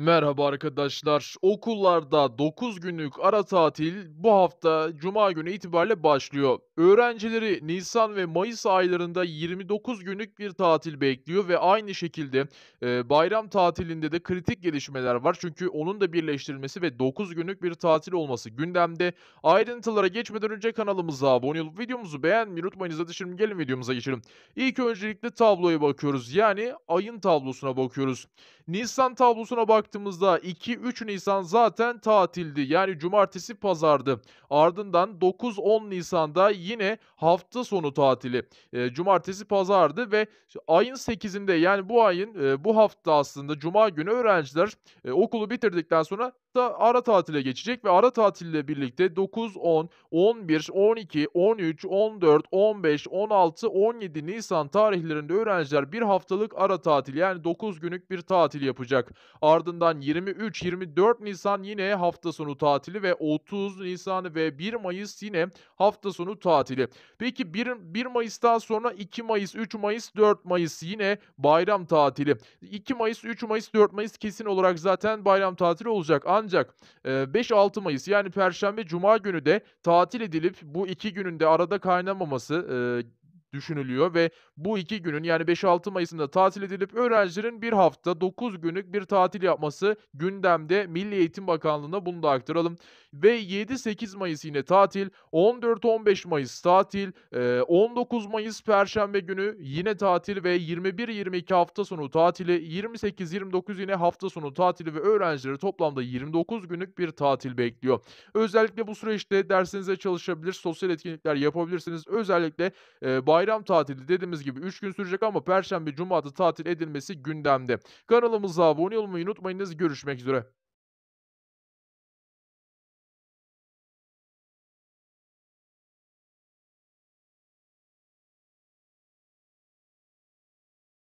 Merhaba arkadaşlar. Okullarda 9 günlük ara tatil bu hafta cuma günü itibariyle başlıyor. Öğrencileri Nisan ve Mayıs aylarında 29 günlük bir tatil bekliyor ve aynı şekilde e, bayram tatilinde de kritik gelişmeler var. Çünkü onun da birleştirilmesi ve 9 günlük bir tatil olması gündemde. Ayrıntılara geçmeden önce kanalımıza abone olup videomuzu beğenmeyi unutmayın. Hadi şimdi gelin videomuza geçelim. İlk öncelikle tabloya bakıyoruz. Yani ayın tablosuna bakıyoruz. Nisan tablosuna bak baktığımızda 2-3 Nisan zaten tatildi. Yani cumartesi pazardı. Ardından 9-10 Nisan'da yine hafta sonu tatili. E, cumartesi pazardı ve ayın 8'inde yani bu ayın e, bu hafta aslında cuma günü öğrenciler e, okulu bitirdikten sonra da ara tatile geçecek ve ara tatille birlikte 9, 10, 11, 12, 13, 14, 15, 16, 17 Nisan tarihlerinde öğrenciler bir haftalık ara tatil yani 9 günlük bir tatil yapacak. Ardından 23, 24 Nisan yine hafta sonu tatili ve 30 Nisan ve 1 Mayıs yine hafta sonu tatili. Peki 1, 1 Mayıs'tan sonra 2 Mayıs, 3 Mayıs, 4 Mayıs yine bayram tatili. 2 Mayıs, 3 Mayıs, 4 Mayıs kesin olarak zaten bayram tatili olacak. Ancak 5-6 Mayıs yani Perşembe Cuma günü de tatil edilip bu iki günün de arada kaynamaması düşünülüyor ve bu iki günün yani 5-6 Mayıs'ında tatil edilip öğrencilerin bir hafta 9 günlük bir tatil yapması gündemde Milli Eğitim Bakanlığı'na bunu da aktaralım. Ve 7-8 Mayıs yine tatil, 14-15 Mayıs tatil, 19 Mayıs Perşembe günü yine tatil ve 21-22 hafta sonu tatili, 28-29 yine hafta sonu tatili ve öğrencileri toplamda 29 günlük bir tatil bekliyor. Özellikle bu süreçte dersinize çalışabilir, sosyal etkinlikler yapabilirsiniz. Özellikle e, bayram tatili dediğimiz gibi 3 gün sürecek ama Perşembe Cuma'da tatil edilmesi gündemde. Kanalımıza abone olmayı unutmayınız. Görüşmek üzere.